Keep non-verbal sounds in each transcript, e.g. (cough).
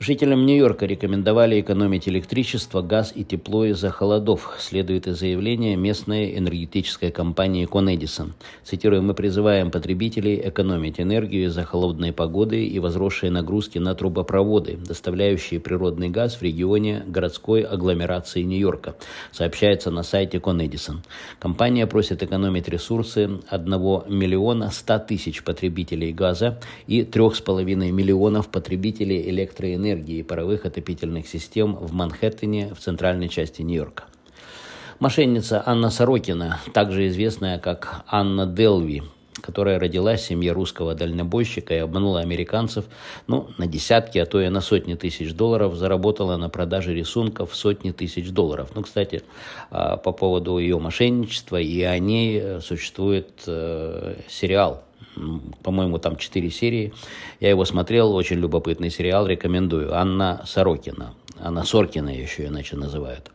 Жителям Нью-Йорка рекомендовали экономить электричество, газ и тепло из-за холодов, следует из заявления местной энергетической компании «Конэдисон». Цитирую, «Мы призываем потребителей экономить энергию из-за холодной погоды и возросшей нагрузки на трубопроводы, доставляющие природный газ в регионе городской агломерации Нью-Йорка», сообщается на сайте «Конэдисон». Компания просит экономить ресурсы 1 миллиона 100 тысяч потребителей газа и 3,5 миллионов потребителей электроэнергии энергии паровых отопительных систем в Манхэттене в центральной части Нью-Йорка. Мошенница Анна Сорокина, также известная как Анна Делви, которая родилась в семье русского дальнобойщика и обманула американцев, ну, на десятки, а то и на сотни тысяч долларов, заработала на продаже рисунков сотни тысяч долларов. Ну, кстати, а, по поводу ее мошенничества и о ней э, существует э, сериал по-моему, там 4 серии. Я его смотрел, очень любопытный сериал, рекомендую. Анна Сорокина. Она а Соркина еще иначе называют.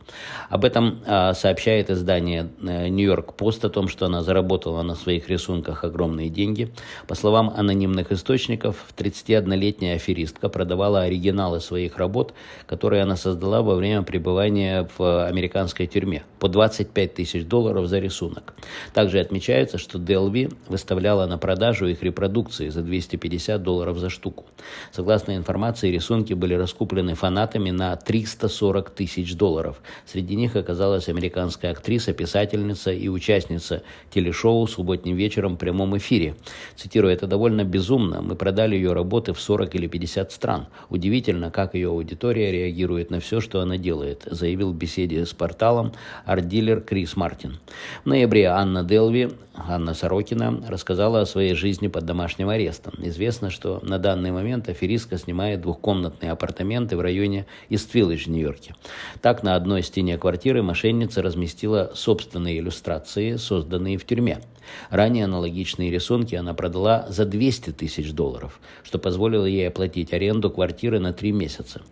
Об этом а, сообщает издание э, «Нью-Йорк Пост» о том, что она заработала на своих рисунках огромные деньги. По словам анонимных источников, 31-летняя аферистка продавала оригиналы своих работ, которые она создала во время пребывания в американской тюрьме, по 25 тысяч долларов за рисунок. Также отмечается, что Делви выставляла на продажу их репродукции за 250 долларов за штуку. Согласно информации, рисунки были раскуплены фанатами на 340 тысяч долларов. Среди них оказалась американская актриса, писательница и участница телешоу «Субботним вечером» в прямом эфире. Цитирую, «Это довольно безумно. Мы продали ее работы в 40 или 50 стран. Удивительно, как ее аудитория реагирует на все, что она делает», заявил в беседе с порталом арт-дилер Крис Мартин. В ноябре Анна Делви, Анна Сорокина, рассказала о своей жизни под домашним арестом. Известно, что на данный момент аферистка снимает двухкомнатные апартаменты в районе из осуществил еще в Нью-Йорке. Так, на одной стене квартиры мошенница разместила собственные иллюстрации, созданные в тюрьме. Ранее аналогичные рисунки она продала за 200 тысяч долларов, что позволило ей оплатить аренду квартиры на три месяца.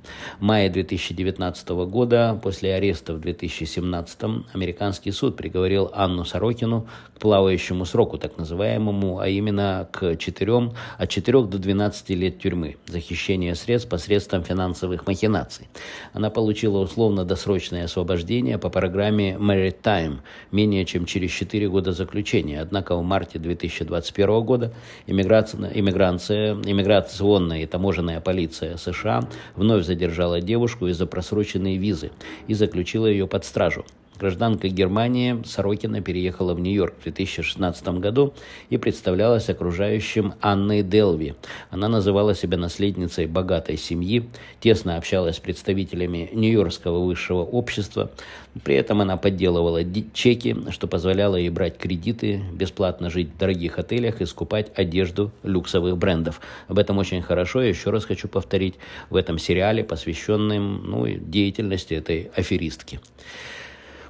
В мае 2019 года, после ареста в 2017, американский суд приговорил Анну Сорокину к плавающему сроку, так называемому, а именно к 4, от 4 до 12 лет тюрьмы за хищение средств посредством финансовых махинаций. Она получила условно-досрочное освобождение по программе Maritime менее чем через 4 года заключения. Однако в марте 2021 года иммиграция, иммиграционная и таможенная полиция США вновь задержала девушку из-за просроченной визы и заключила ее под стражу. Гражданка Германии Сорокина переехала в Нью-Йорк в 2016 году и представлялась окружающим Анной Делви. Она называла себя наследницей богатой семьи, тесно общалась с представителями нью-йоркского высшего общества. При этом она подделывала чеки, что позволяло ей брать кредиты, бесплатно жить в дорогих отелях и скупать одежду люксовых брендов. Об этом очень хорошо, я еще раз хочу повторить, в этом сериале, посвященном ну, деятельности этой аферистки.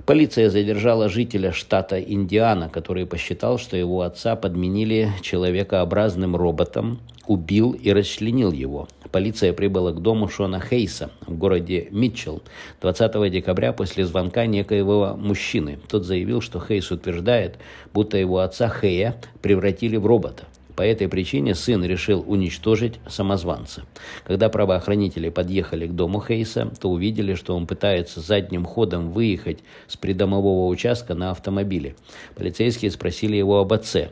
Полиция задержала жителя штата Индиана, который посчитал, что его отца подменили человекообразным роботом, убил и расчленил его. Полиция прибыла к дому Шона Хейса в городе Митчелл 20 декабря после звонка некоего мужчины. Тот заявил, что Хейс утверждает, будто его отца Хея превратили в робота. По этой причине сын решил уничтожить самозванца. Когда правоохранители подъехали к дому Хейса, то увидели, что он пытается задним ходом выехать с придомового участка на автомобиле. Полицейские спросили его об отце.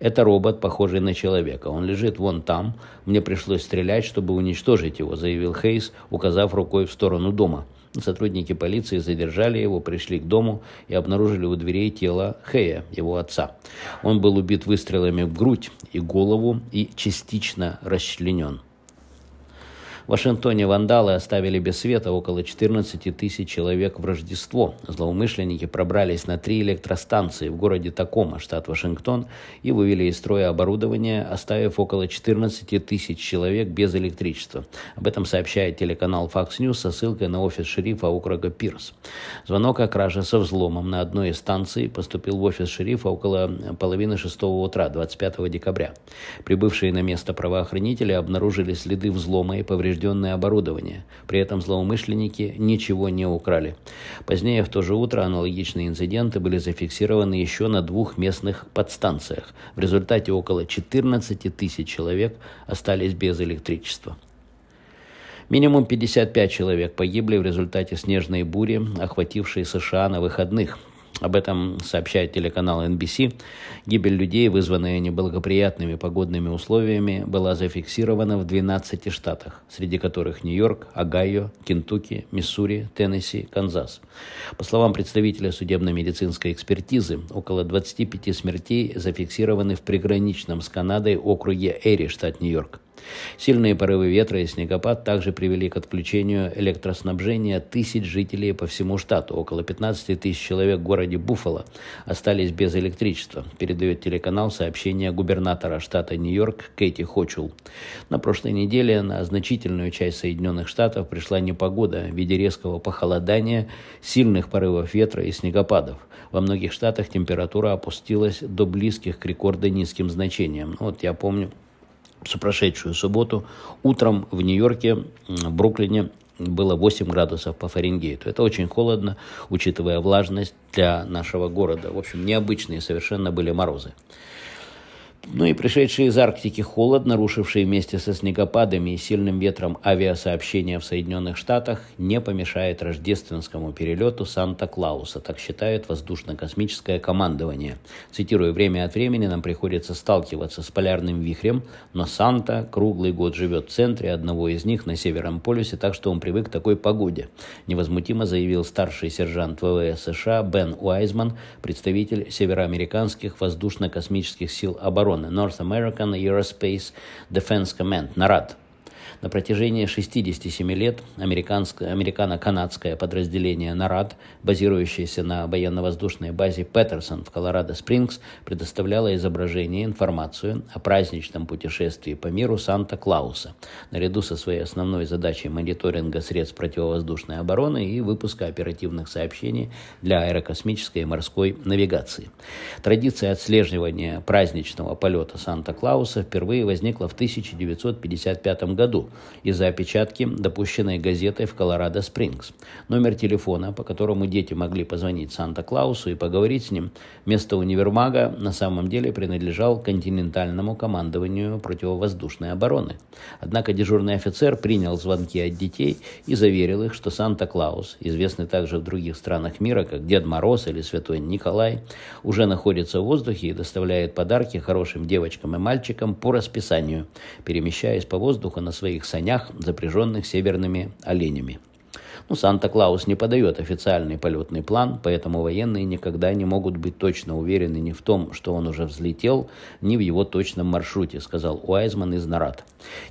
Это робот, похожий на человека. Он лежит вон там. Мне пришлось стрелять, чтобы уничтожить его, заявил Хейс, указав рукой в сторону дома. Сотрудники полиции задержали его, пришли к дому и обнаружили у дверей тело Хея, его отца. Он был убит выстрелами в грудь и голову и частично расчленен. Вашингтоне вандалы оставили без света около 14 тысяч человек в Рождество. Злоумышленники пробрались на три электростанции в городе Такома, штат Вашингтон, и вывели из строя оборудование, оставив около 14 тысяч человек без электричества. Об этом сообщает телеканал Fox News со ссылкой на офис шерифа округа Пирс. Звонок о краже со взломом на одной из станций поступил в офис шерифа около половины шестого утра 25 декабря. Прибывшие на место правоохранители обнаружили следы взлома и повреждений поврежденное оборудование. При этом злоумышленники ничего не украли. Позднее в то же утро аналогичные инциденты были зафиксированы еще на двух местных подстанциях. В результате около 14 тысяч человек остались без электричества. Минимум 55 человек погибли в результате снежной бури, охватившей США на выходных. Об этом сообщает телеканал NBC. Гибель людей, вызванная неблагоприятными погодными условиями, была зафиксирована в 12 штатах, среди которых Нью-Йорк, Огайо, Кентукки, Миссури, Теннесси, Канзас. По словам представителя судебно-медицинской экспертизы, около 25 смертей зафиксированы в приграничном с Канадой округе Эри, штат Нью-Йорк. Сильные порывы ветра и снегопад также привели к отключению электроснабжения тысяч жителей по всему штату. Около 15 тысяч человек в городе Буффало остались без электричества, передает телеканал сообщение губернатора штата Нью-Йорк Кэти Хочул. На прошлой неделе на значительную часть Соединенных Штатов пришла непогода в виде резкого похолодания, сильных порывов ветра и снегопадов. Во многих штатах температура опустилась до близких к рекордно низким значениям. Ну вот я помню, в прошедшую субботу утром в Нью-Йорке, в Бруклине было 8 градусов по Фаренгейту. Это очень холодно, учитывая влажность для нашего города. В общем, необычные совершенно были морозы. Ну и пришедший из Арктики холод, нарушивший вместе со снегопадами и сильным ветром авиасообщения в Соединенных Штатах, не помешает рождественскому перелету Санта-Клауса, так считает воздушно-космическое командование. Цитирую, время от времени нам приходится сталкиваться с полярным вихрем, но Санта круглый год живет в центре одного из них на Северном полюсе, так что он привык к такой погоде, невозмутимо заявил старший сержант ВВС США Бен Уайзман, представитель североамериканских воздушно-космических сил обороны обороны North American Aerospace Defense Command, НАРАД. На протяжении 67 лет американо-канадское подразделение НАРАД, базирующееся на военно-воздушной базе Петерсон в Колорадо-Спрингс, предоставляло изображение и информацию о праздничном путешествии по миру Санта-Клауса, наряду со своей основной задачей мониторинга средств противовоздушной обороны и выпуска оперативных сообщений для аэрокосмической и морской навигации. Традиция отслеживания праздничного полета Санта-Клауса впервые возникла в 1955 году из-за опечатки, допущенной газетой в Колорадо-Спрингс. Номер телефона, по которому дети могли позвонить Санта-Клаусу и поговорить с ним, вместо универмага на самом деле принадлежал континентальному командованию противовоздушной обороны. Однако дежурный офицер принял звонки от детей и заверил их, что Санта-Клаус, известный также в других странах мира как Дед Мороз или Святой Николай, уже находится в воздухе и доставляет подарки хорошим девочкам и мальчикам по расписанию, перемещаясь по воздуху на своих санях, запряженных северными оленями. Но ну, Санта-Клаус не подает официальный полетный план, поэтому военные никогда не могут быть точно уверены ни в том, что он уже взлетел, ни в его точном маршруте, сказал Уайзман из Нарад.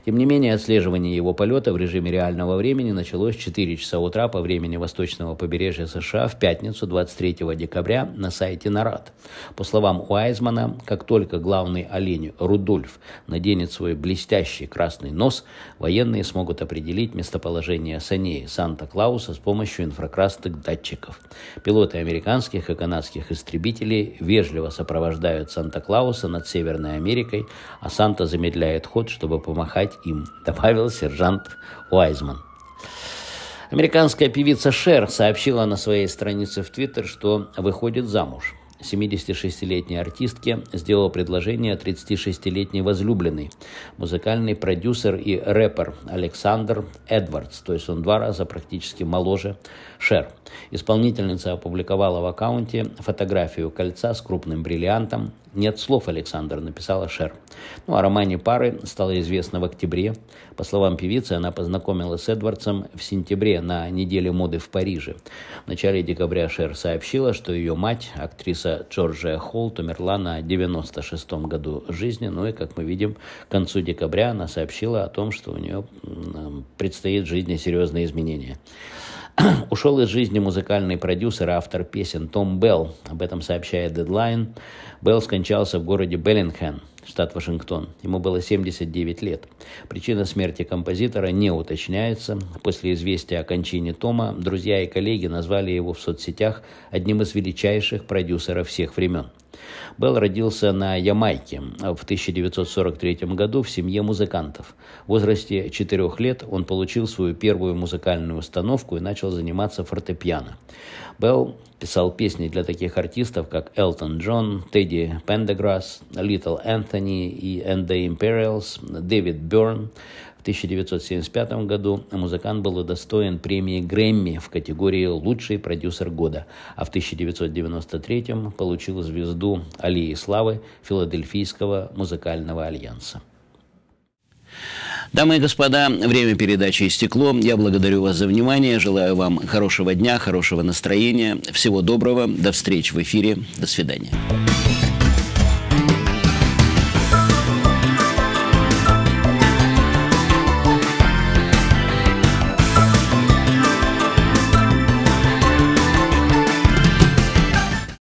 Тем не менее, отслеживание его полета в режиме реального времени началось в 4 часа утра по времени восточного побережья США в пятницу 23 декабря на сайте Нарад. По словам Уайзмана, как только главный олень Рудольф наденет свой блестящий красный нос, военные смогут определить местоположение саней Санта-Клауса Клауса с помощью инфракрасных датчиков. Пилоты американских и канадских истребителей вежливо сопровождают Санта-Клауса над Северной Америкой, а Санта замедляет ход, чтобы помахать им, (laughs) добавил сержант Уайзман. Американская певица Шер сообщила на своей странице в Твиттер, что выходит замуж. 76-летней артистке сделал предложение 36-летней возлюбленной, музыкальный продюсер и рэпер Александр Эдвардс, то есть он два раза практически моложе Шер. Исполнительница опубликовала в аккаунте фотографию кольца с крупным бриллиантом. «Нет слов, Александр», написала Шер. Ну, о романе пары стало известно в октябре. По словам певицы, она познакомилась с Эдвардсом в сентябре на неделе моды в Париже. В начале декабря Шер сообщила, что ее мать, актриса поэта Джорджия Холт умерла на 96-м году жизни. Ну и, как мы видим, к концу декабря она сообщила о том, что у нее предстоит в жизни серьезные изменения. (clears throat) Ушел из жизни музыкальный продюсер и автор песен Том Белл. Об этом сообщает Deadline. Белл скончался в городе Беллингхэм штат Вашингтон. Ему было 79 лет. Причина смерти композитора не уточняется. После известия о кончине Тома друзья и коллеги назвали его в соцсетях одним из величайших продюсеров всех времен. Белл родился на Ямайке в 1943 году в семье музыкантов. В возрасте 4 лет он получил свою первую музыкальную установку и начал заниматься фортепиано. Белл писал песни для таких артистов, как Элтон Джон, Тедди Пендеграсс, Литл Энтони и And the Imperials, Дэвид Берн, в 1975 году музыкант был удостоен премии Грэмми в категории «Лучший продюсер года», а в 1993 получил звезду Алии Славы Филадельфийского музыкального альянса. Дамы и господа, время передачи «Стекло». Я благодарю вас за внимание, желаю вам хорошего дня, хорошего настроения, всего доброго, до встреч в эфире, до свидания.